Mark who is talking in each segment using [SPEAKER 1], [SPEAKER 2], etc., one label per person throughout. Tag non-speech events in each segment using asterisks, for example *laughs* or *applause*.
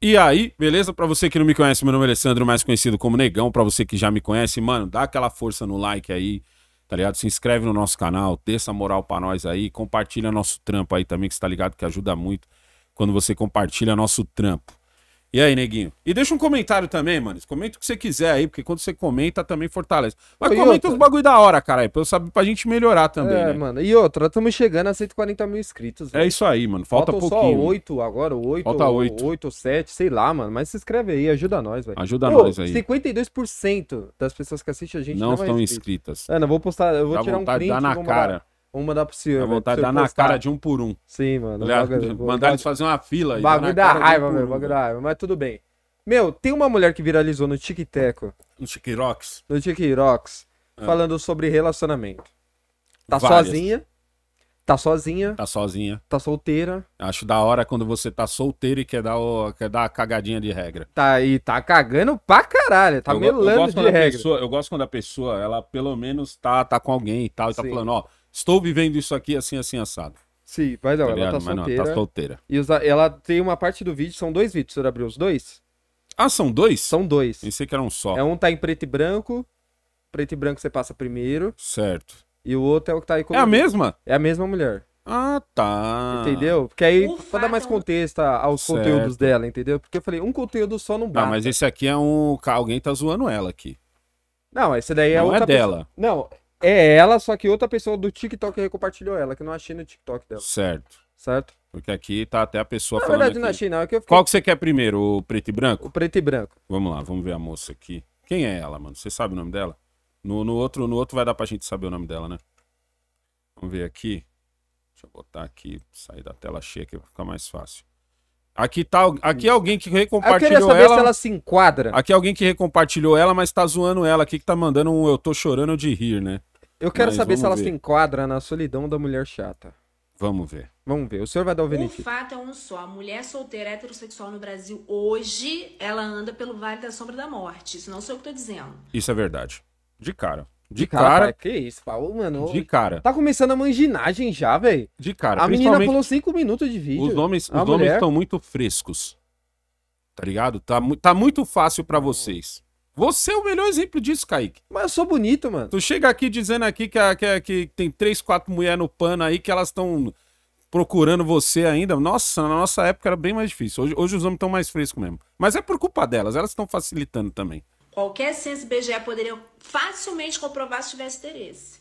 [SPEAKER 1] E aí, beleza? Para você que não me conhece, meu nome é Alessandro, mais conhecido como Negão. Para você que já me conhece, mano, dá aquela força no like aí, tá ligado? Se inscreve no nosso canal, dê essa moral para nós aí, compartilha nosso trampo aí também, que você tá ligado que ajuda muito quando você compartilha nosso trampo. E aí, neguinho? E deixa um comentário também, mano. Comenta o que você quiser aí, porque quando você comenta também fortalece. Mas comenta outra... os bagulho da hora, caralho, pra eu saber pra gente melhorar também. É, né? mano.
[SPEAKER 2] E outra, estamos chegando a 140 mil inscritos.
[SPEAKER 1] Véio. É isso aí, mano. Falta Faltam pouquinho. Só
[SPEAKER 2] 8 agora, 8, Falta 8. 8, 7, sei lá, mano. Mas se inscreve aí, ajuda nós, velho. Ajuda Pô, nós aí. 52% das pessoas que assistem a gente não, não é estão é inscritas. Ana, vou postar, eu vou Dá tirar um print. Dá na cara. Vamos mandar pro senhor. A vontade de dar na cara de um por um. Sim, mano. Bagulho, mandar eles fazer uma fila. aí. Bagulho da raiva, um meu. Um, bagulho né? da raiva. Mas tudo bem. Meu, tem uma mulher que viralizou no TikTok. No TikRox? No TikRox. É. Ah. Falando sobre relacionamento. Tá Várias. sozinha.
[SPEAKER 1] Tá sozinha. Tá sozinha. Tá solteira. Acho da hora quando você tá solteiro e quer dar, o, quer dar a cagadinha de regra. Tá e tá cagando pra caralho. Tá eu, melando eu de regra. Pessoa, eu gosto quando a pessoa, ela pelo menos tá, tá com alguém e tal. E tá Sim. tá falando, ó Estou vivendo isso aqui assim, assim, assado.
[SPEAKER 2] Sim, mas não, tá ela tá mas solteira. Não, tá solteira. E ela tem uma parte do vídeo, são dois vídeos, o senhor abriu os dois? Ah, são dois? São dois. Pensei que era um só. É um tá em preto e branco, preto e branco você passa primeiro. Certo. E o outro é o que tá aí. É a mesma?
[SPEAKER 1] É a mesma mulher. Ah, tá. Entendeu?
[SPEAKER 2] Porque aí, Ufa, pra dar mais então. contexto aos certo. conteúdos dela, entendeu? Porque eu falei, um conteúdo só não bate. Ah,
[SPEAKER 1] mas esse aqui é um. Alguém tá zoando ela aqui.
[SPEAKER 2] Não, esse daí é não outra. É não é dela. Pessoa. Não, é ela, só que outra pessoa do TikTok compartilhou ela, que eu não achei no TikTok dela.
[SPEAKER 1] Certo. Certo? Porque aqui tá até a pessoa na falando. Na verdade, aqui. não achei, não. É que fiquei... Qual que você quer primeiro, o preto e branco? O preto e branco. Vamos lá, vamos ver a moça aqui. Quem é ela, mano? Você sabe o nome dela? No, no, outro, no outro vai dar pra gente saber o nome dela, né? Vamos ver aqui. Deixa eu botar aqui, sair da tela cheia aqui pra ficar mais fácil. Aqui tá, aqui é alguém que ah, recompartilhou eu saber ela. Se ela se enquadra. Aqui é alguém que recompartilhou ela, mas tá zoando ela aqui que tá mandando um eu tô chorando de rir, né? Eu quero Mas saber se elas ver. se
[SPEAKER 2] enquadram na solidão da mulher chata.
[SPEAKER 1] Vamos ver. Vamos ver. O senhor vai dar o veredito.
[SPEAKER 3] O fato é um só. A mulher solteira heterossexual no Brasil hoje, ela anda pelo vale da sombra da morte. Isso não sou eu que tô dizendo.
[SPEAKER 1] Isso é verdade. De cara. De, de cara. cara... Pai, que isso, Paulo, mano. De cara. Tá começando a manginagem já, velho. De cara. A menina falou
[SPEAKER 2] cinco minutos de vídeo. Os nomes os estão
[SPEAKER 1] muito frescos. Tá ligado? Tá, tá muito fácil para vocês. Você é o melhor exemplo disso, Kaique. Mas eu sou bonito, mano. Tu chega aqui dizendo aqui que, que, que tem três, quatro mulheres no pano aí que elas estão procurando você ainda. Nossa, na nossa época era bem mais difícil. Hoje, hoje os homens estão mais frescos mesmo. Mas é por culpa delas, elas estão facilitando também.
[SPEAKER 3] Qualquer censo BGE poderia facilmente comprovar se tivesse interesse.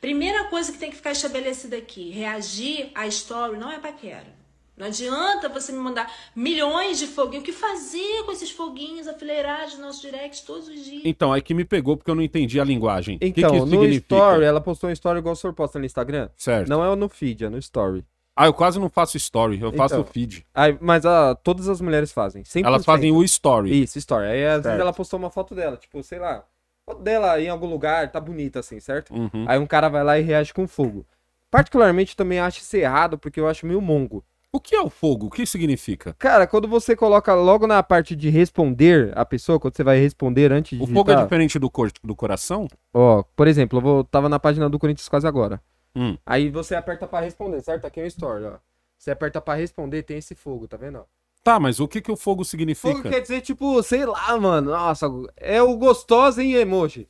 [SPEAKER 3] Primeira coisa que tem que ficar estabelecida aqui: reagir à story não é paquera. Não adianta você me mandar milhões de foguinhos. O que fazer com esses foguinhos afileirados no nosso direct todos os dias?
[SPEAKER 1] Então, é que me pegou porque eu não entendi a linguagem. Então, que que então, no significa? story, ela
[SPEAKER 2] postou um story igual o senhor posta no Instagram.
[SPEAKER 1] Certo. Não é no feed, é no story. Ah, eu quase não faço story, eu faço então, feed. Aí, mas a ah,
[SPEAKER 2] todas as mulheres fazem. 100%. Elas fazem o story. Isso, story. Aí às certo. vezes ela postou uma foto dela, tipo, sei lá, foto dela em algum lugar, tá bonita assim, certo? Uhum. Aí um cara vai lá e reage com fogo. Particularmente também acho isso errado, porque eu acho meio mongo. O que é o fogo? O que significa? Cara, quando você coloca logo na parte de responder a pessoa, quando você vai responder antes de. O fogo é digitar... é diferente do, cor... do coração? Ó, por exemplo, eu vou... tava na página do Corinthians quase agora. Hum. Aí você aperta para responder, certo? Aqui é o story, ó. Você aperta para responder, tem esse fogo, tá vendo?
[SPEAKER 1] Tá, mas o que que o fogo significa? Fogo quer
[SPEAKER 2] dizer, tipo, sei lá, mano. Nossa, é o gostoso em emoji.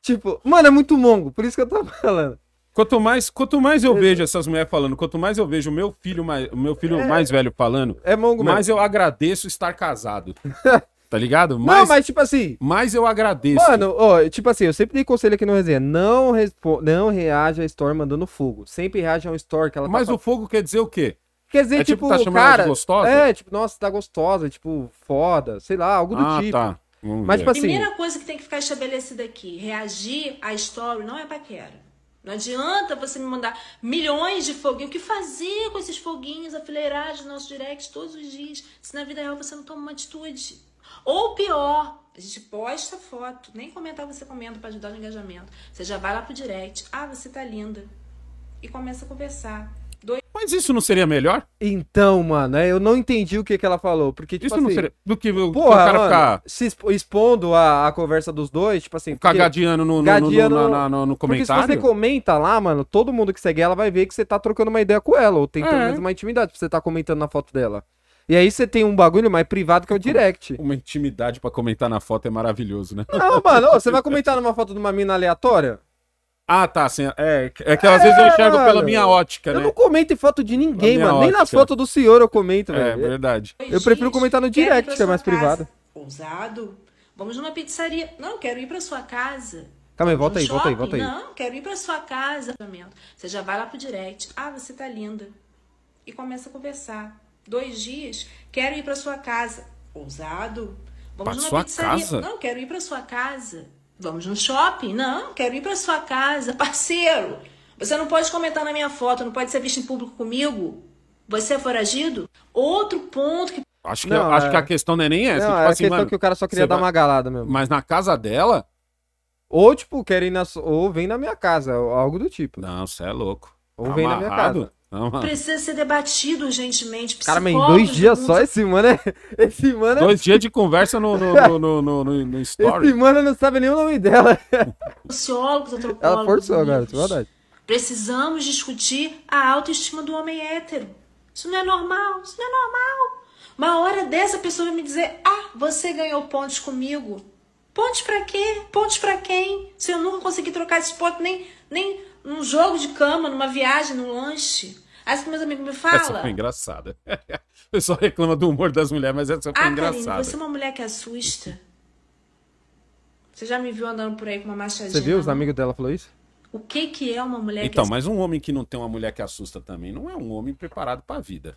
[SPEAKER 2] Tipo, mano, é muito mongo, por isso que eu tô *laughs* falando.
[SPEAKER 1] Quanto mais, quanto mais eu vejo é. essas mulheres falando, quanto mais eu vejo o meu filho mais, meu filho é, mais velho falando, é mongo mais mesmo. eu agradeço estar casado. *laughs* tá ligado? Mas, não, mas tipo assim. Mas eu agradeço.
[SPEAKER 2] Mano, tipo assim, eu sempre dei conselho aqui no resenha. Não, não reaja a Store mandando fogo. Sempre reaja a um Store que ela tá Mas o fogo quer dizer o quê? Quer dizer, é, tipo, tipo tá chamando cara, ela de gostosa? É, tipo, nossa, tá gostosa, tipo, foda, sei lá, algo do ah, tipo. Tá. mas, tipo assim. Primeira
[SPEAKER 3] coisa que tem que ficar estabelecida aqui: reagir a story não é paquera. Não adianta você me mandar milhões de foguinhos. O que fazer com esses foguinhos afileirados no nosso direct todos os dias? Se na vida real você não toma uma atitude. Ou pior, a gente posta foto, nem comentar você comenta para ajudar no engajamento. Você já vai lá pro direct. Ah, você tá linda. E começa a conversar.
[SPEAKER 2] Mas isso não seria melhor? Então, mano, é, eu não entendi o que, que ela falou. Porque, tipo isso assim, não seria. Do que o cara mano, ficar. Se expondo a, a conversa dos dois, tipo assim. Ficar gadiando no, no, gadiando no, no, comentário. Porque se você comenta lá, mano, todo mundo que segue ela vai ver que você tá trocando uma ideia com ela, ou tem pelo é. menos uma intimidade, você tá comentando na foto dela. E aí você tem um bagulho mais privado que é o direct. Uma intimidade para comentar na foto é maravilhoso, né? Não, mano, você vai comentar numa foto de uma mina aleatória? Ah, tá. é, é que às é, vezes eu enxergo mano, pela minha ótica, eu né? Eu não comento em foto de ninguém, mano. Ótica. Nem nas fotos do senhor eu comento, é, velho. É, verdade. Eu Gente, prefiro comentar no direct, que é mais privado.
[SPEAKER 3] Ousado? Vamos numa pizzaria. Não, quero ir pra sua casa. Calma tá, aí, volta aí, volta aí, volta aí. Não, quero ir pra sua casa. Você já vai lá pro direct. Ah, você tá linda. E começa a conversar. Dois dias, quero ir pra sua casa. Ousado? Vamos pra numa sua pizzaria. Casa? Não, quero ir pra sua casa. Vamos no shopping? Não, quero ir para sua casa, parceiro. Você não pode comentar na minha foto, não pode ser visto em público comigo. Você é foragido? Outro ponto que.
[SPEAKER 1] Acho que, não, eu, é... acho que é. a questão não é nem essa. Não, tipo é assim, a mano, que o cara só queria dar vai... uma
[SPEAKER 2] galada mesmo. Mas na casa dela. Ou, tipo, quer ir na. Ou vem na minha casa, algo do tipo. Não, você é louco. Ou vem na
[SPEAKER 3] minha casa. Precisa ser debatido urgentemente. Cara, mas em dois dias só esse
[SPEAKER 1] mano é. Esse mano é... Dois dias de conversa no, no, no, no, no, no story. Esse
[SPEAKER 2] mano não sabe nem o nome dela.
[SPEAKER 3] Sociólogos, antropólogos. Ela forçou, cara, é verdade. Precisamos discutir a autoestima do homem hétero. Isso não é normal, isso não é normal. Uma hora dessa pessoa vai me dizer: Ah, você ganhou pontos comigo. Pontos para quê? Pontos para quem? Se eu nunca consegui trocar esses pontos, nem, nem num jogo de cama, numa viagem, num lanche. As que meus amigos me falam. Essa foi
[SPEAKER 1] engraçada. *laughs* O pessoal reclama do humor das mulheres, mas essa foi ah, engraçada. Karine, você é uma
[SPEAKER 3] mulher que assusta. Você já me viu andando por aí com uma machadinha? Você viu? Os amigos dela falou isso? O que, que é uma mulher então, que Então,
[SPEAKER 1] mas um homem que não tem uma mulher que assusta também não é um homem preparado pra vida.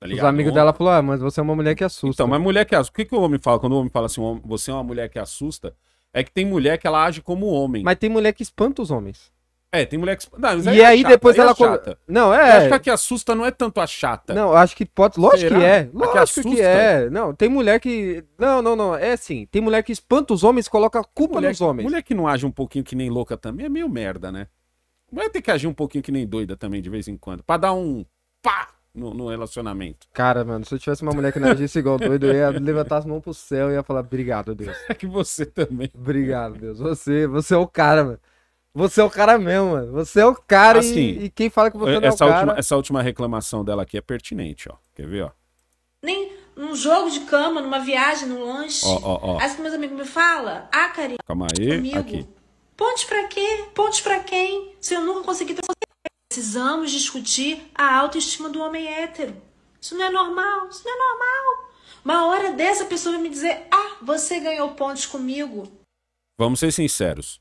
[SPEAKER 1] Tá Os amigos dela falaram, ah, mas você é uma mulher que assusta. Então, mas mulher que assusta. O que, que o homem fala quando o homem fala assim, você é uma mulher que assusta? É que tem mulher que ela age como homem. Mas tem mulher que espanta os homens. É, tem mulher que. Não, mas e aí, é aí chata, depois aí ela. É chata. Não, é. Eu acho que a que assusta não é tanto a chata. Não,
[SPEAKER 2] acho que pode. Lógico Será? que é. Lógico que, que é.
[SPEAKER 1] Não, tem mulher que. Não, não, não. É assim. Tem mulher que espanta os homens coloca a culpa mulher... nos homens. Mulher que não age um pouquinho que nem louca também é meio merda, né? Vai ter que agir um pouquinho que nem doida também de vez em quando. Pra dar um pá no, no relacionamento.
[SPEAKER 2] Cara, mano, se eu tivesse uma mulher que não agisse igual doido, eu ia levantar as mãos pro céu e ia falar: obrigado, Deus. *laughs* É que você também. Obrigado, Deus. Você, você é o cara, mano. Você é o cara mesmo, mano. Você é o cara assim, e, e,
[SPEAKER 1] quem fala que você não é o cara... essa última reclamação dela aqui é pertinente, ó. Quer ver, ó?
[SPEAKER 3] Nem num jogo de cama, numa viagem, num lanche. Ó, ó, ó. As que meus amigos me falam. Ah, carinho. Calma aí, comigo. aqui. Pontes pra quê? Pontes pra quem? Se eu nunca consegui ter... Precisamos discutir a autoestima do homem hétero. Isso não é normal. Isso não é normal. Uma hora dessa pessoa vai me dizer, ah, você ganhou pontos comigo.
[SPEAKER 1] Vamos ser sinceros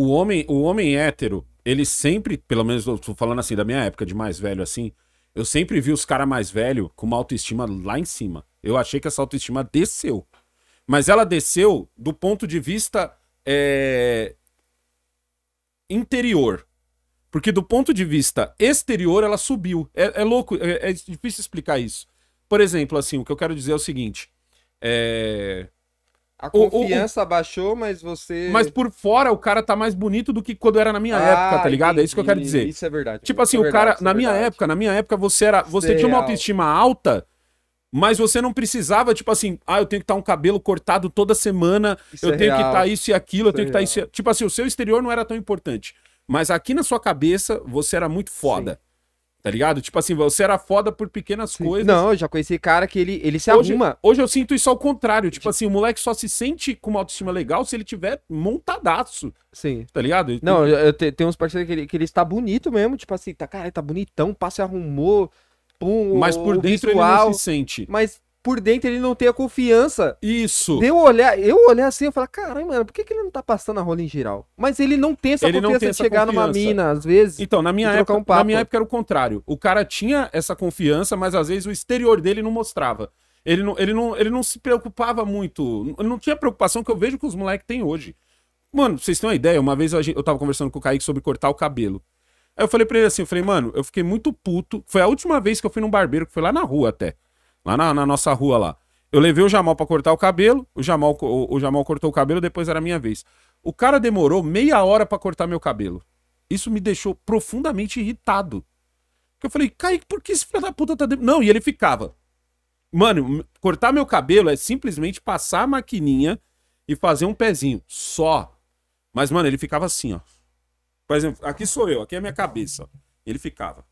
[SPEAKER 1] o homem, o homem hétero, ele sempre, pelo menos eu tô falando assim, da minha época de mais velho assim, eu sempre vi os caras mais velho com uma autoestima lá em cima. Eu achei que essa autoestima desceu. Mas ela desceu do ponto de vista é... interior. Porque do ponto de vista exterior, ela subiu. É, é louco, é, é, difícil explicar isso. Por exemplo, assim, o que eu quero dizer é o seguinte. É... A confiança o, o, baixou, mas você. Mas por fora o cara tá mais bonito do que quando era na minha ah, época, tá ligado? Entendi. É isso que eu quero dizer. Isso é verdade. Tipo assim, é verdade, o cara. É na minha época, na minha época, você era. Você tinha uma é autoestima alta, mas você não precisava, tipo assim, ah, eu tenho que estar tá um cabelo cortado toda semana, isso eu é tenho real. que estar tá isso e aquilo, eu tenho é que tá estar isso. Tipo assim, o seu exterior não era tão importante. Mas aqui na sua cabeça, você era muito foda. Sim. Tá ligado? Tipo assim, você era foda por pequenas Sim. coisas. Não, eu já conheci cara que ele, ele se hoje, arruma. Hoje eu sinto isso ao contrário. Tipo, tipo assim, o moleque só se sente com uma autoestima legal se ele tiver montadaço. Sim. Tá ligado? Não, eu, eu tenho uns parceiros que ele, que ele está bonito mesmo.
[SPEAKER 2] Tipo assim, tá, cara, ele tá bonitão, passa arrumou. Pum, mas por dentro ritual, ele não se sente. Mas por dentro ele não tem a confiança. Isso. Deu olhar, eu olhar assim e falar, caramba, mano, por que, que ele não tá passando a rola em geral? Mas ele não tem essa ele confiança tem essa de chegar confiança. numa mina, às
[SPEAKER 1] vezes. Então, na minha época, um na minha época era o contrário. O cara tinha essa confiança, mas às vezes o exterior dele não mostrava. Ele não, ele não, ele não se preocupava muito. Ele não tinha preocupação que eu vejo que os moleques têm hoje. Mano, vocês têm uma ideia? Uma vez eu, eu tava conversando com o Kaique sobre cortar o cabelo. Aí eu falei pra ele assim, eu falei, mano, eu fiquei muito puto. Foi a última vez que eu fui num barbeiro, que foi lá na rua até lá na, na nossa rua lá. Eu levei o Jamal para cortar o cabelo, o Jamal, o, o, Jamal cortou o cabelo, depois era a minha vez. O cara demorou meia hora para cortar meu cabelo. Isso me deixou profundamente irritado. Porque eu falei, Kaique, por que esse filho da puta tá... De... Não, e ele ficava. Mano, cortar meu cabelo é simplesmente passar a maquininha e fazer um pezinho. Só. Mas, mano, ele ficava assim, ó. Por exemplo, aqui sou eu, aqui é a minha cabeça. Ele ficava.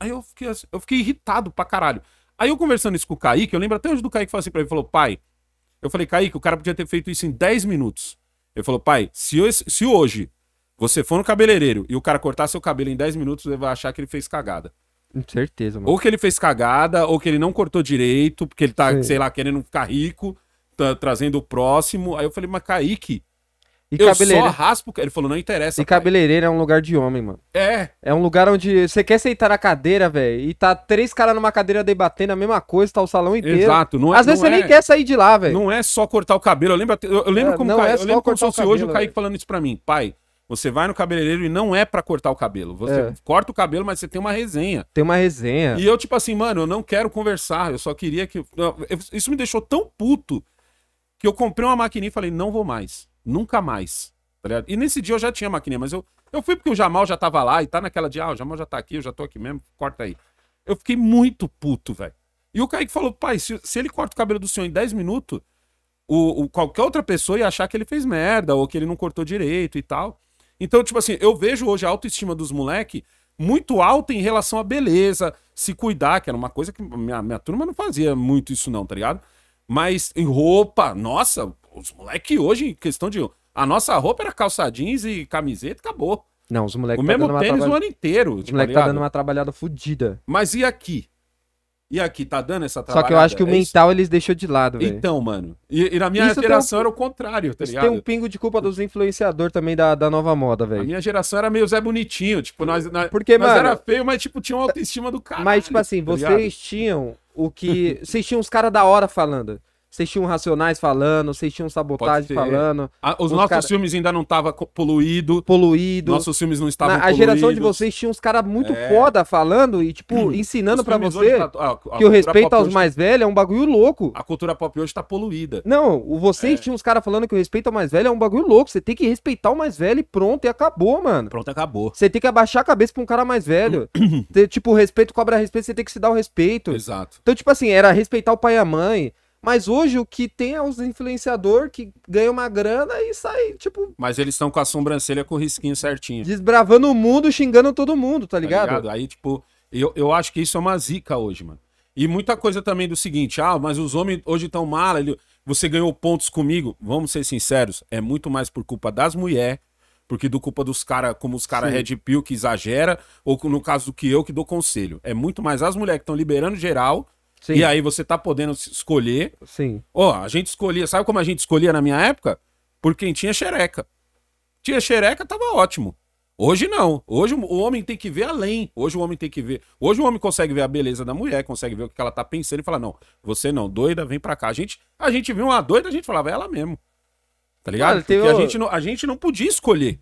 [SPEAKER 1] Aí eu fiquei, assim, eu fiquei irritado pra caralho. Aí eu conversando isso com o Kaique, eu lembro até hoje do Kaique falou assim pra mim, falou, pai, eu falei, Kaique, o cara podia ter feito isso em 10 minutos. Ele falou, pai, se, eu, se hoje você for no cabeleireiro e o cara cortar seu cabelo em 10 minutos, você vai achar que ele fez cagada. Com certeza, mano. Ou que ele fez cagada, ou que ele não cortou direito, porque ele tá, Sim. sei lá, querendo ficar rico, tá trazendo o próximo. Aí eu falei, mas Kaique, e eu cabeleireiro... só raspo. Ele falou, não interessa.
[SPEAKER 2] E pai. cabeleireiro é um lugar de homem, mano. É. É um lugar onde você quer sentar na cadeira, velho, e tá três caras numa cadeira debatendo a mesma coisa, tá o salão inteiro. Exato. Não é, Às vezes você nem é- quer sair
[SPEAKER 1] de lá, velho. Não é só cortar o cabelo. Eu lembro, eu lembro é, como, não Ca... é eu lembro como se fosse hoje o Kaique falando isso pra mim. Pai, você vai no cabeleireiro e não é para cortar o cabelo. Você é. corta o cabelo, mas você tem uma resenha. Tem uma resenha. E eu, tipo assim, mano, eu não quero conversar. Eu só queria que. Isso me deixou tão puto que eu comprei uma maquininha e falei, não vou mais. Nunca mais. Tá e nesse dia eu já tinha maquininha, mas eu, eu fui porque o Jamal já tava lá e tá naquela de, ah, o Jamal já tá aqui, eu já tô aqui mesmo, corta aí. Eu fiquei muito puto, velho. E o Kaique falou, pai, se, se ele corta o cabelo do senhor em 10 minutos, o, o, qualquer outra pessoa ia achar que ele fez merda ou que ele não cortou direito e tal. Então, tipo assim, eu vejo hoje a autoestima dos moleque muito alta em relação à beleza, se cuidar, que era uma coisa que minha, minha turma não fazia muito isso não, tá ligado? Mas em roupa, nossa, os moleques hoje, em questão de. A nossa roupa era calça jeans e camiseta acabou.
[SPEAKER 2] Não, os moleques. O tá mesmo tênis traba... o ano inteiro. Os tipo, moleque moleques tá, tá dando uma trabalhada fodida.
[SPEAKER 1] Mas e aqui? E aqui, tá dando essa trabalhada? Só que eu acho que é o mental
[SPEAKER 2] isso? eles deixou de lado, velho. Então, mano.
[SPEAKER 1] E, e na minha isso geração um... era o contrário, tá isso ligado? tem um
[SPEAKER 2] pingo de culpa dos influenciadores também da, da nova moda,
[SPEAKER 1] velho. A minha geração era meio Zé Bonitinho, tipo, nós, nós, Porque, nós mano, era feio, mas, tipo, tinha uma autoestima do cara. Mas,
[SPEAKER 2] tipo assim, tá vocês tinham o que... vocês tinham os caras da hora falando. Vocês tinham Racionais falando, vocês tinham Sabotagem falando. os, os, nossos cara... filmes ainda não estavam poluído. Poluído. Nossos filmes não estavam Na, A poluídos. geração de vocês tinha uns caras muito é... foda falando e, tipo, hum, ensinando para você tá... ah, que o respeito aos mais tá- velhos é um bagulho louco. A cultura pop hoje tá poluída. Não, vocês é... tinham uns caras falando que o respeito ao mais velho é um bagulho louco. Você tem que respeitar o mais velho e pronto, e acabou, mano. Pronto, acabou. Você tem que abaixar a cabeça pra um cara mais velho. *clears throat* tipo, respeito cobra respeito, você tem que se dar o respeito. Exato. Então, tipo assim, era respeitar o pai e a mãe. Mas hoje o que tem é os influenciador que ganha uma grana e sai, tipo.
[SPEAKER 1] Mas eles estão com a sobrancelha com o risquinho certinho. Desbravando o mundo, xingando todo mundo, tá, tá ligado? Tá ligado? Aí, tipo, eu, eu acho que isso é uma zica hoje, mano. E muita coisa também do seguinte: ah, mas os homens hoje estão mal, ele... você ganhou pontos comigo. Vamos ser sinceros, é muito mais por culpa das mulheres porque do culpa dos caras, como os caras Red Pill que exagera, ou no caso do que eu que dou conselho. É muito mais as mulheres que estão liberando geral Sim. E aí você tá podendo escolher. Sim. Ó, oh, a gente escolhia. Sabe como a gente escolhia na minha época? Por quem tinha xereca. Tinha xereca, tava ótimo. Hoje não. Hoje o homem tem que ver além. Hoje o homem tem que ver. Hoje o homem consegue ver a beleza da mulher, consegue ver o que ela tá pensando e fala: não, você não, doida, vem pra cá. A gente, a gente viu uma doida, a gente falava, é ela mesmo. Tá ligado? Porque teve... a, gente não, a gente não podia escolher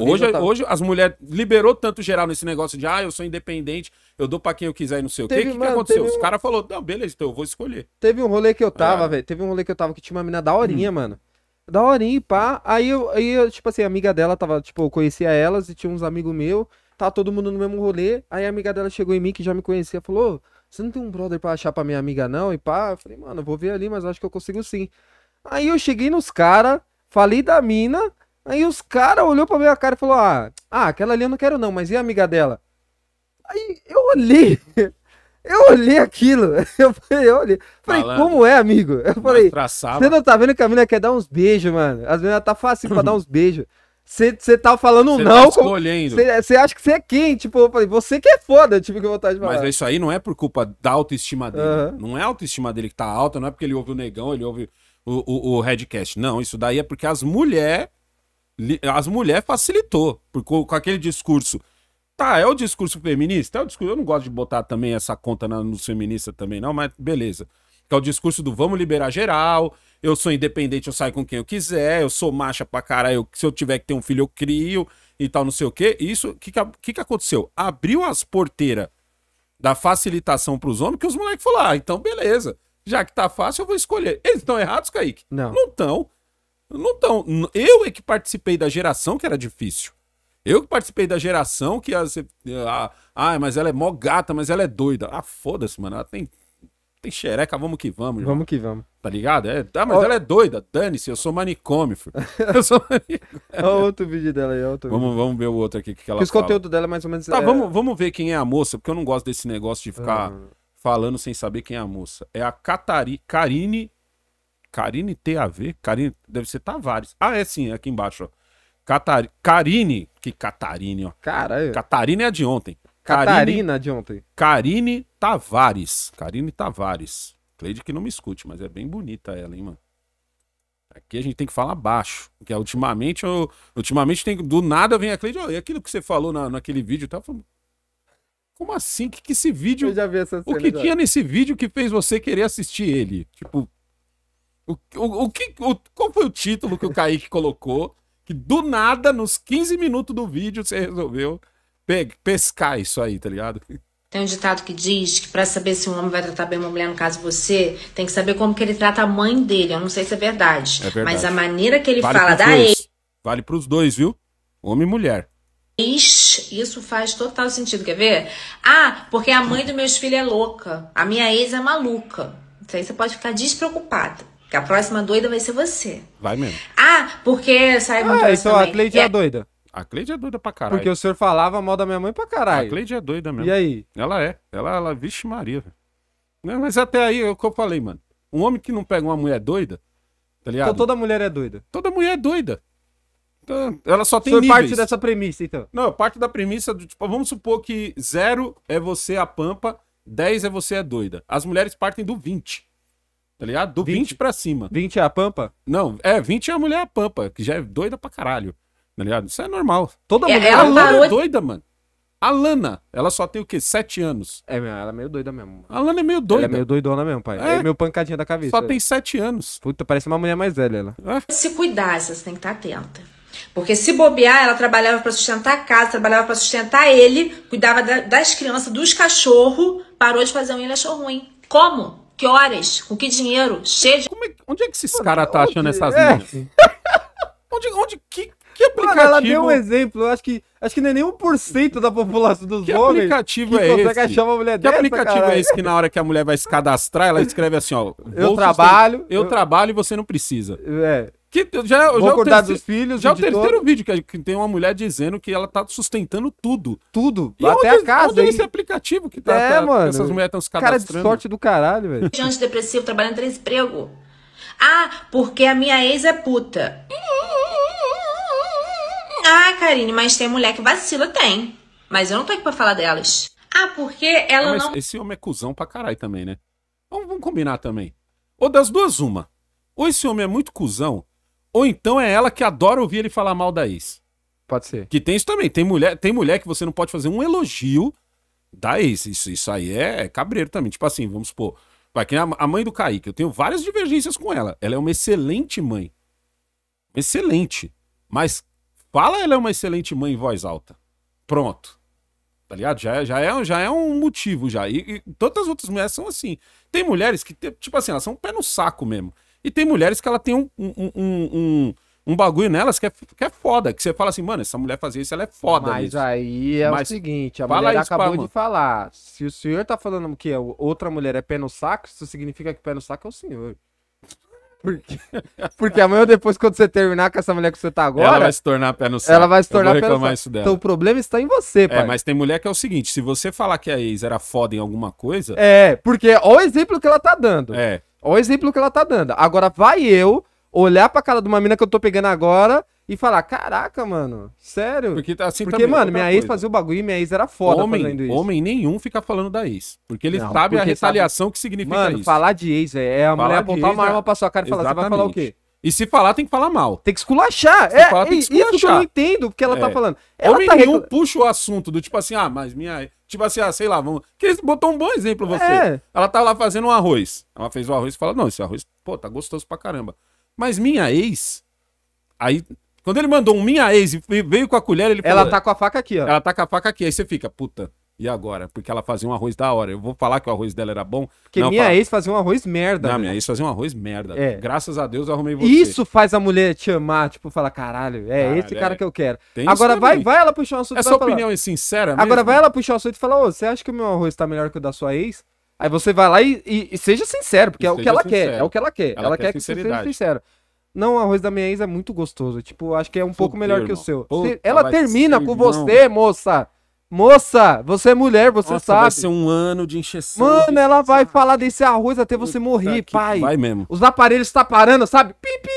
[SPEAKER 1] hoje, tava... hoje as mulheres liberou tanto geral nesse negócio de ah, eu sou independente, eu dou pra quem eu quiser e não sei o quê. O que, que aconteceu? Os caras falaram, não, beleza, então eu vou escolher.
[SPEAKER 2] Teve um rolê que eu tava, ah. velho. Teve um rolê que eu tava que tinha uma mina daorinha, hum. mano. Daorinha e pá. Aí eu, aí eu, tipo assim, a amiga dela tava, tipo, eu conhecia elas e tinha uns amigos meus. Tá todo mundo no mesmo rolê. Aí a amiga dela chegou em mim, que já me conhecia, falou: Você não tem um brother pra achar pra minha amiga, não? E pá, eu falei, mano, eu vou ver ali, mas acho que eu consigo sim. Aí eu cheguei nos caras, falei da mina. Aí os caras olhou pra minha cara e falou: ah, ah, aquela ali eu não quero não, mas e a amiga dela? Aí eu olhei. *laughs* Eu olhei aquilo. *laughs* Eu falei, eu olhei. Falei, Falando. como é, amigo? Eu falei,
[SPEAKER 1] você
[SPEAKER 2] não tá vendo que a menina quer dar uns beijos, mano? As meninas tá fácil pra dar uns beijos. Você tá falando cê não. Você tá escolhendo. Você acha que você é quem? Tipo, eu falei, você que é foda, tive que vontade de falar. Mas
[SPEAKER 1] isso aí não é por culpa da autoestima dele. Uhum. Não é a autoestima dele que tá alta, não é porque ele ouve o negão, ele ouve o, o, o headcast. Não, isso daí é porque as mulheres as mulheres facilitou porque, com aquele discurso. Tá, é o discurso feminista? É o discurso. Eu não gosto de botar também essa conta na, nos feministas também, não, mas beleza. Que é o discurso do vamos liberar geral, eu sou independente, eu saio com quem eu quiser, eu sou macha pra caralho, eu, se eu tiver que ter um filho, eu crio e tal, não sei o quê. Isso, o que, que, que aconteceu? Abriu as porteiras da facilitação pros homens que os moleques falaram, ah, então beleza, já que tá fácil, eu vou escolher. Eles estão errados, Kaique? Não. Não estão. Não tão, eu é que participei da geração que era difícil. Eu que participei da geração que as, ah, ah, mas ela é mó gata, mas ela é doida. Ah, foda-se, mano. Ela tem tem xereca, vamos que vamos. Vamos que vamos. Tá ligado? É, ah, mas ó... ela é doida. Dane-se, eu sou manicômio, filho. *laughs* Eu sou
[SPEAKER 2] manicômio. olha outro vídeo dela aí, outro vamos, vídeo.
[SPEAKER 1] vamos ver o outro aqui que, ela fala. o conteúdo dela é mais ou menos... Tá, é... vamos, vamos ver quem é a moça, porque eu não gosto desse negócio de ficar falando sem saber quem é a moça. É a Catari... Karine Carine TAV? Carine, deve ser Tavares. Ah, é sim, é aqui embaixo, ó. Catar... Carine, que Catarine, ó. Caralho. Catarine é a de ontem. Catarina Carine, de ontem. Carine Tavares. Carine Tavares. Cleide que não me escute, mas é bem bonita ela, hein, mano. Aqui a gente tem que falar baixo. Porque ultimamente, eu, ultimamente tem, do nada vem a Cleide. Oh, e aquilo que você falou na, naquele vídeo, tá falando. Como assim? O que, que esse vídeo. Eu já vi essa cena, O que já. tinha nesse vídeo que fez você querer assistir ele? Tipo, o, o, o que, o, qual foi o título que o Kaique colocou? Que do nada, nos 15 minutos do vídeo, você resolveu pe pescar isso aí, tá ligado?
[SPEAKER 3] Tem um ditado que diz que para saber se um homem vai tratar bem uma mulher, no caso você, tem que saber como que ele trata a mãe dele. Eu não sei se é verdade. É verdade. Mas a maneira que ele vale fala da ex.
[SPEAKER 1] Vale pros dois, viu? Homem e mulher.
[SPEAKER 3] Ex, isso faz total sentido, quer ver? Ah, porque a mãe dos meus filhos é louca. A minha ex é maluca. Isso aí você pode ficar despreocupada a próxima doida vai ser você. Vai mesmo. Ah, porque sai muito Ah, então também. a Cleide é, é
[SPEAKER 2] doida. A
[SPEAKER 1] Cleide é doida pra caralho. Porque o senhor falava mal da minha mãe pra caralho. A Cleide é doida mesmo. E aí? Ela é. Ela, ela vixe Maria, velho. Né, mas até aí é o que eu falei, mano. Um homem que não pega uma mulher doida, tá ligado? Então toda mulher é doida. Toda mulher é doida. Então, ela só tem Foi níveis. parte dessa premissa, então. Não, parte da premissa do tipo, vamos supor que zero é você a pampa, 10 é você é doida. As mulheres partem do 20. Tá ligado? Do 20, 20 pra cima. 20 é a pampa? Não, é, 20 é a mulher a pampa, que já é doida pra caralho. Tá ligado? Isso é normal. Toda é, mulher ela é a Lana parou... é doida, mano. A Lana, ela só tem o quê? Sete anos. É, ela é meio
[SPEAKER 2] doida mesmo. A Lana é meio doida. Ela é meio doidona mesmo, pai. É, é meio pancadinha da cabeça. Só é. tem sete anos. Puta, parece uma mulher mais velha ela.
[SPEAKER 3] É. Se cuidar, você tem que estar tá atenta. Porque se bobear, ela trabalhava para sustentar a casa, trabalhava para sustentar ele, cuidava da, das crianças, dos cachorros, parou de fazer um e ele achou ruim. Como? Que horas? Com que dinheiro? Cheio de... É, onde é que esses caras tá achando essas é. minas? Assim? *laughs* onde, onde, que, que aplicativo? Mano, ela deu um
[SPEAKER 2] exemplo, eu acho que, acho que não é nem 1% da população dos que homens aplicativo é esse? achar uma mulher que dessa, aplicativo é caralho? é esse que na
[SPEAKER 1] hora que a mulher vai se cadastrar, ela escreve assim, ó... Eu trabalho... Eu, eu trabalho e você não precisa. É... Que já, Vou já é acordar terceiro, dos filhos. Já é o terceiro vídeo que, que, tem uma mulher dizendo que ela tá sustentando tudo. Tudo. E até onde, a casa. Onde esse aplicativo que tá. É, tá, mano. essas mulheres estão se cadastrando. Cara de sorte do caralho, velho.
[SPEAKER 3] Antidepressivo, trabalhando três emprego. Ah, porque a minha ex é puta. Ah, Karine, mas tem mulher que vacila, tem. Mas eu não tô aqui pra falar delas. Ah, porque ela ah, não.
[SPEAKER 1] Esse homem é cuzão pra caralho também, né? Vamos, vamos combinar também. Ou das duas, uma. Ou esse homem é muito cuzão ou então é ela que adora ouvir ele falar mal da ex. Pode ser. Que tem isso também. Tem mulher, tem mulher que você não pode fazer um elogio da ex. Isso, isso aí é, cabreiro também. Tipo assim, vamos supor. Vai, que a mãe do Kaique, eu tenho várias divergências com ela. Ela é uma excelente mãe. Excelente. Mas fala ela é uma excelente mãe em voz alta. Pronto. Tá ligado? Já, é, já, é, já é um motivo já. E, e todas as outras mulheres são assim. Tem mulheres que, tipo assim, elas são um pé no saco mesmo. E tem mulheres que ela tem um, um, um, um, um bagulho nelas que é, que é foda. Que você fala assim, mano, essa mulher fazia isso, ela é foda. Mas aí é Mas o seguinte, a mulher acabou de
[SPEAKER 2] falar. Se o senhor tá falando que outra mulher é pé no saco, isso significa que pé no saco é o senhor. *laughs* Porque, porque amanhã depois, quando você terminar com essa mulher que você tá agora. Ela vai se tornar pé no saco. Ela vai se tornar pé no saco. Então o problema está em você, é, pai. É, mas
[SPEAKER 1] tem mulher que é o seguinte: se você falar que a ex era foda em alguma coisa. É,
[SPEAKER 2] porque olha o exemplo que ela tá dando. É. Olha o exemplo que ela tá dando. Agora vai eu olhar pra cara de uma mina que eu tô pegando agora e falar, caraca, mano,
[SPEAKER 1] sério? Porque tá assim Porque, também, mano, minha coisa. ex fazia o bagulho e minha ex era foda homem, fazendo isso. Homem nenhum fica falando da ex. Porque ele não, sabe porque a retaliação sabe... que significa mano, isso. Mano, falar de ex é, é a falar mulher apontar uma é arma pra sua cara e falar, você vai falar o quê? E se falar, tem que falar mal. Tem que esculachar. Se é, falar, tem que esculachar. isso que eu não entendo o que ela tá é. tá falando. Ela Homem tá... nenhum puxa o assunto do tipo assim, ah, mas minha... Tipo assim, ah, sei lá, vamos. Que eles botou um bom exemplo você. É. Ela tá lá fazendo um arroz. Ela fez o arroz e fala: "Não, esse arroz, pô, tá gostoso pra caramba". Mas minha ex aí quando ele mandou um minha ex e veio com a colher, ele falou, Ela tá com a faca aqui, ó. Ela tá com a faca aqui. Aí você fica, puta, e agora? Porque ela fazia um arroz da hora. Eu vou falar que o arroz dela era bom. Porque não, minha ex fazia um arroz merda. Não, né? minha ex fazia um arroz merda. É. Graças a Deus eu arrumei você. Isso
[SPEAKER 2] faz a mulher te amar, tipo, falar, caralho, é caralho, esse cara é. que eu quero. Tem agora vai, vai ela puxar o assunto. Essa opinião falar. é sincera mesmo? Agora vai ela puxar o assunto e falar, ô, você acha que o meu arroz tá melhor que o da sua ex? Aí você vai lá e, e, e seja sincero, porque e é o que ela sincero. quer. É o que ela quer. Ela, ela quer, que você seja sincero. Não, o arroz da minha ex é muito gostoso. Tipo, acho que é um Fudeu, pouco melhor irmão. que o seu. Puta, ela termina com irmão. você, moça. Moça, você é mulher, você Nossa, sabe. Vai ser
[SPEAKER 1] um ano de encheção. Mano,
[SPEAKER 2] ela vai falar desse arroz até você morrer, pai. Vai mesmo. Os aparelhos tá parando, sabe?
[SPEAKER 3] Pipi,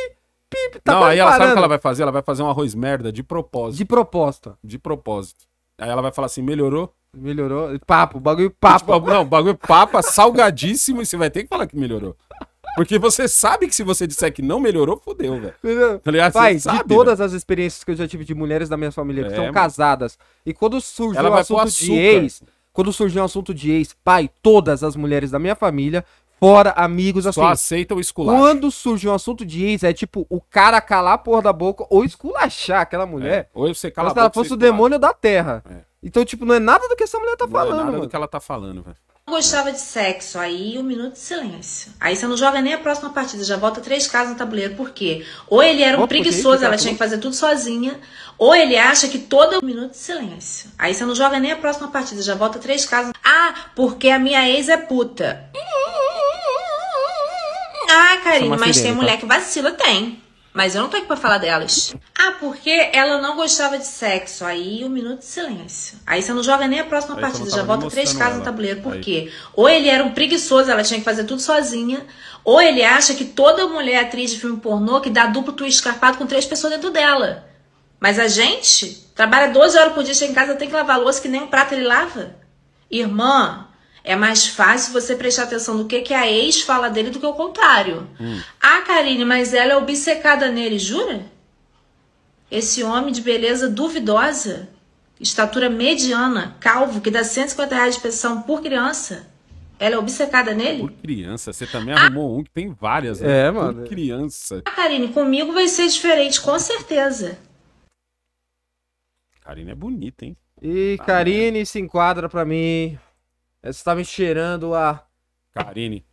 [SPEAKER 1] pipi, tá Não, aí ela parando. sabe o que ela vai fazer? Ela vai fazer um arroz merda de propósito. De proposta. De propósito. Aí ela vai falar assim: melhorou? Melhorou. Papo, bagulho papo. Tipo, não, bagulho papo, salgadíssimo, e você vai ter que falar que melhorou. Porque você sabe que se você disser que
[SPEAKER 2] não melhorou, fodeu, velho. Tá ligado? Pai, sabe, de todas as experiências que eu já tive de mulheres da minha família que é, são casadas, e quando surgiu o um assunto de ex, quando surgiu o um assunto de ex, pai, todas as mulheres da minha família, fora amigos, assim. Só aceitam o esculacho. Quando surge um assunto de ex, é tipo o cara calar a porra da boca ou esculachar aquela é, mulher. É. Ou você cala a boca. Se ela fosse o demônio da terra. É. Então, tipo, não é nada do que essa mulher tá não é falando. É nada mano. do que ela tá falando,
[SPEAKER 1] velho
[SPEAKER 3] gostava de sexo, aí um minuto de silêncio. Aí você não joga nem a próxima partida, já volta três casas no tabuleiro. Por quê? Ou ele era um Opa, preguiçoso, ela tá tinha que fazer tudo sozinha. Ou ele acha que todo um minuto de silêncio. Aí você não joga nem a próxima partida, já volta três casas. Ah, porque a minha ex é puta. Ah, Karine, mas tem mulher tá? que vacila, tem. Mas eu não tô aqui pra falar delas. Ah, porque ela não gostava de sexo. Aí um minuto de silêncio. Aí você não joga nem a próxima Aí partida, já volta três casas ela. no tabuleiro. Por Aí. quê? Ou ele era um preguiçoso, ela tinha que fazer tudo sozinha. Ou ele acha que toda mulher atriz de filme pornô que dá duplo twist escarpado com três pessoas dentro dela. Mas a gente trabalha 12 horas por dia, chega em casa, tem que lavar louça que nem um prato ele lava. Irmã, é mais fácil você prestar atenção no que, que a ex fala dele do que o contrário. Hum. Ah, Karine, mas ela é obcecada nele, jura? Esse homem de beleza duvidosa, estatura mediana, calvo, que dá 150 reais de pensão por criança. Ela é obcecada nele? Por
[SPEAKER 1] criança. Você também ah. arrumou um que tem várias. Né? É, mano. Por criança. Ah,
[SPEAKER 3] Karine, comigo vai ser diferente, com certeza.
[SPEAKER 2] Karine é bonita, hein? E ah, Karine se enquadra para mim. É, tá Eles estavam cheirando a Karine.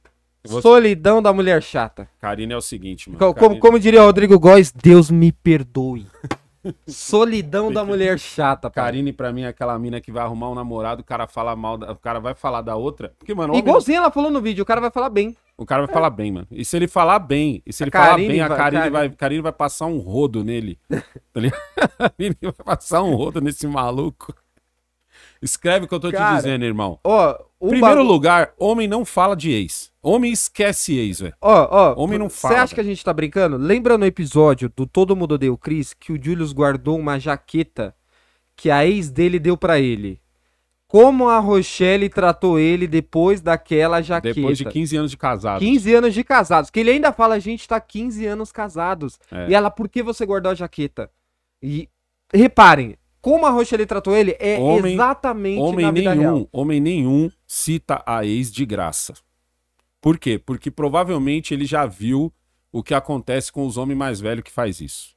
[SPEAKER 2] Vou... Solidão da mulher chata. Karine é o seguinte, mano. como, como diria Rodrigo Góes, Deus me perdoe.
[SPEAKER 1] *laughs* Solidão da mulher chata, pai. Karine, pra mim, é aquela mina que vai arrumar um namorado, o cara fala mal, da... o cara vai falar da outra. Porque, mano, Igualzinho ela falou no vídeo, o cara vai falar bem. O cara vai é. falar bem, mano. E se ele falar bem, e se a ele Karine falar bem, vai, a Karine vai, Carine vai, passar um rodo nele. *laughs* Tá *laughs* a Karine vai passar um rodo nesse maluco. Escreve o que eu tô Cara, te dizendo, irmão. Ó,
[SPEAKER 2] Primeiro bagu... lugar,
[SPEAKER 1] homem não fala de ex. Homem esquece ex, velho.
[SPEAKER 2] Ó, ó. Homem não fala. Você acha que a gente tá brincando? Lembra no episódio do Todo Mundo deu Cris Chris que o Julius guardou uma jaqueta que a ex dele deu para ele? Como a Rochelle tratou ele depois daquela jaqueta. Depois de 15 anos de casados. 15 anos de casados. Que ele ainda fala, a gente tá 15 anos casados. É. E ela, por que você guardou a jaqueta?
[SPEAKER 1] E reparem,
[SPEAKER 2] como a Rochelle tratou ele é homem, exatamente homem na vida nenhum, real.
[SPEAKER 1] Homem nenhum cita a ex de graça. Por quê? Porque provavelmente ele já viu o que acontece com os homens mais velhos que faz isso.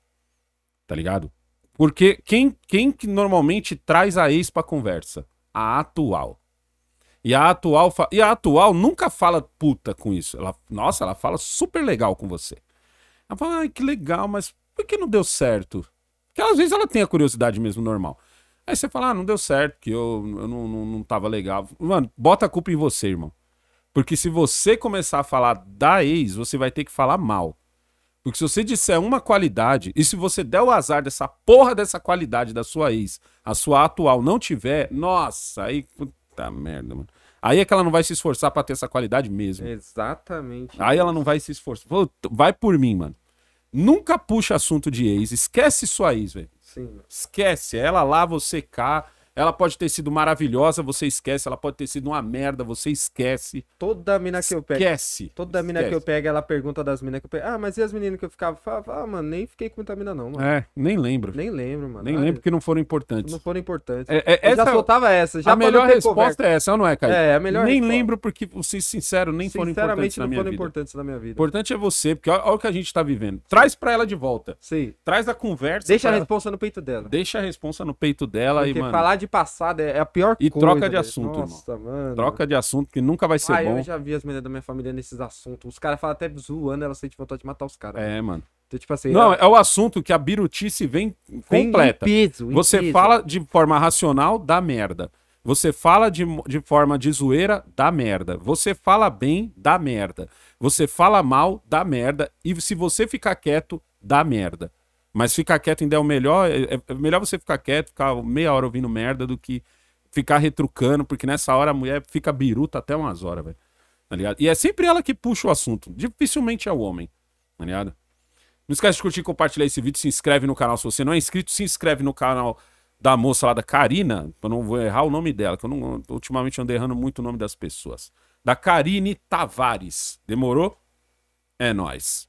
[SPEAKER 1] Tá ligado? Porque quem, quem que normalmente traz a ex pra conversa? A atual. E a atual, fa... e a atual nunca fala puta com isso. Ela, nossa, ela fala super legal com você. Ela fala, ai, que legal, mas por que não deu certo? Então, às vezes, ela tem a curiosidade mesmo normal. Aí você fala, ah, não deu certo, que eu, eu não, não, não tava legal. Mano, bota a culpa em você, irmão. Porque se você começar a falar da ex, você vai ter que falar mal. Porque se você disser uma qualidade, e se você der o azar dessa porra dessa qualidade da sua ex, a sua atual não tiver, nossa, aí puta merda, mano. Aí é que ela não vai se esforçar para ter essa qualidade mesmo. Exatamente. Aí ela não vai se esforçar. Vai por mim, mano. Nunca puxa assunto de ex. Esquece sua ex, velho. Esquece. Ela lá, você cá. Ela pode ter sido maravilhosa, você esquece. Ela pode ter sido uma merda, você esquece. Toda mina que eu pego. Esquece. Toda mina esquece. que eu
[SPEAKER 2] pego, ela pergunta das minas que eu pego. Ah, mas e as meninas que eu ficava? ah, mano, nem fiquei com muita mina, não, mano. É,
[SPEAKER 1] nem lembro. Nem lembro, mano. Nem ah, lembro que não foram importantes. Não foram importantes. É, é, essa... já é soltava essa. Já a melhor resposta é essa, não é, Caio? É, a melhor Nem resposta. lembro porque, vocês sincero, nem foram importantes na minha vida. Sinceramente, não foram importantes na minha vida. Importante é você, porque olha, o que a gente tá vivendo. Traz pra ela de volta. Sim. Traz a conversa. Deixa a resposta no peito dela. Deixa a resposta no peito dela porque e, mano... falar
[SPEAKER 2] de passada é a pior e coisa. E troca de assunto, Nossa, irmão. mano. Troca
[SPEAKER 1] de assunto que nunca vai ser ah, bom. eu já
[SPEAKER 2] vi as meninas da minha família nesses assuntos. Os caras falam até zoando, elas sentem vontade de matar os caras. É,
[SPEAKER 1] mano. Então, tipo assim, não, é-, é o assunto que a birutice vem, vem completa. Em peso, em Você peso. fala de forma racional, dá merda. Você fala de, de forma de zoeira, dá merda. Você fala bem, dá merda. Você fala mal, dá merda. E se você ficar quieto, dá merda. Mas ficar quieto ainda é o melhor. É, é, é melhor você ficar quieto, ficar meia hora ouvindo merda do que ficar retrucando, porque nessa hora a mulher fica biruta até umas horas, velho. Tá ligado? E é sempre ela que puxa o assunto. Dificilmente é o homem. Tá ligado? Não esquece de curtir e compartilhar esse vídeo. Se inscreve no canal se você não é inscrito. Se inscreve no canal da moça lá da Karina. Eu não vou errar o nome dela, que eu não, ultimamente ando errando muito o nome das pessoas. Da Karine Tavares. Demorou? É nós.